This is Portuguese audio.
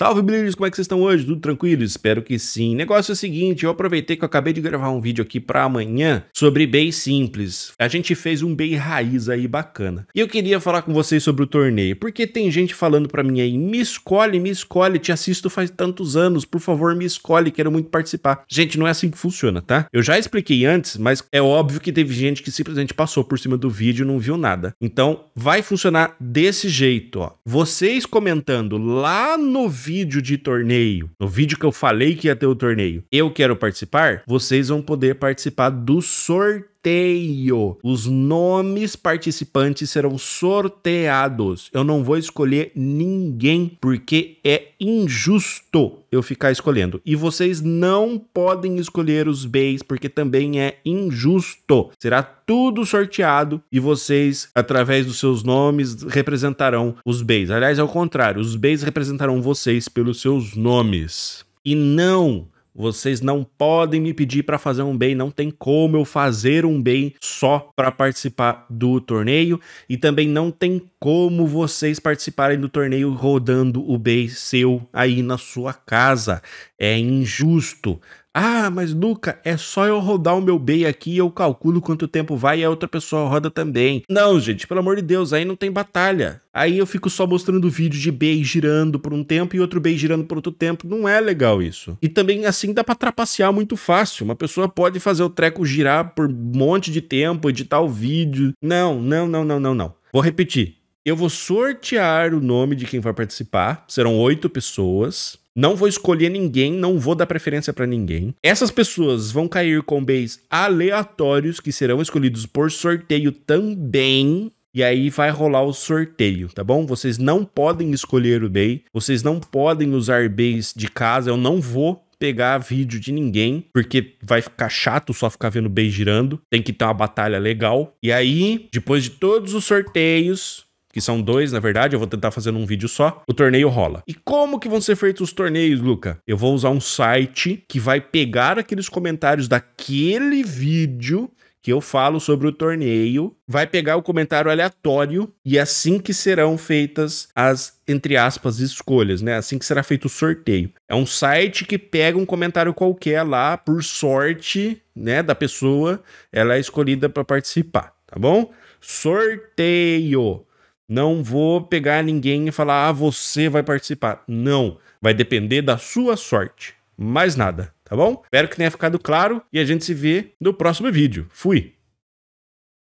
Salve, Blinders! como é que vocês estão hoje? Tudo tranquilo? Espero que sim. Negócio é o seguinte, eu aproveitei que eu acabei de gravar um vídeo aqui para amanhã sobre bem simples. A gente fez um bem raiz aí bacana. E eu queria falar com vocês sobre o torneio, porque tem gente falando para mim aí, me escolhe, me escolhe, te assisto faz tantos anos, por favor me escolhe, quero muito participar. Gente, não é assim que funciona, tá? Eu já expliquei antes, mas é óbvio que teve gente que simplesmente passou por cima do vídeo e não viu nada. Então, vai funcionar desse jeito, ó. Vocês comentando lá no vídeo vídeo de torneio, no vídeo que eu falei que ia ter o torneio, eu quero participar, vocês vão poder participar do sorteio sorteio. Os nomes participantes serão sorteados. Eu não vou escolher ninguém porque é injusto eu ficar escolhendo. E vocês não podem escolher os bens porque também é injusto. Será tudo sorteado e vocês, através dos seus nomes, representarão os bens. Aliás, é o contrário, os bens representarão vocês pelos seus nomes. E não vocês não podem me pedir para fazer um bem, não tem como eu fazer um bem só para participar do torneio e também não tem como vocês participarem do torneio rodando o bem seu aí na sua casa. É injusto. Ah, mas Luca, é só eu rodar o meu B aqui, e eu calculo quanto tempo vai e a outra pessoa roda também. Não, gente, pelo amor de Deus, aí não tem batalha. Aí eu fico só mostrando vídeo de B girando por um tempo e outro B girando por outro tempo. Não é legal isso. E também assim dá pra trapacear muito fácil. Uma pessoa pode fazer o treco girar por um monte de tempo, editar o vídeo. Não, não, não, não, não, não. Vou repetir. Eu vou sortear o nome de quem vai participar. Serão oito pessoas não vou escolher ninguém, não vou dar preferência para ninguém. Essas pessoas vão cair com bens aleatórios que serão escolhidos por sorteio também. E aí vai rolar o sorteio, tá bom? Vocês não podem escolher o Bay, vocês não podem usar Bays de casa, eu não vou pegar vídeo de ninguém, porque vai ficar chato só ficar vendo Bay girando, tem que ter uma batalha legal. E aí, depois de todos os sorteios, que são dois, na verdade, eu vou tentar fazer um vídeo só, o torneio rola. E como que vão ser feitos os torneios, Luca? Eu vou usar um site que vai pegar aqueles comentários daquele vídeo que eu falo sobre o torneio, vai pegar o comentário aleatório e é assim que serão feitas as entre aspas escolhas, né? Assim que será feito o sorteio. É um site que pega um comentário qualquer lá, por sorte, né, da pessoa, ela é escolhida para participar, tá bom? Sorteio. Não vou pegar ninguém e falar, ah, você vai participar. Não. Vai depender da sua sorte. Mais nada, tá bom? Espero que tenha ficado claro e a gente se vê no próximo vídeo. Fui!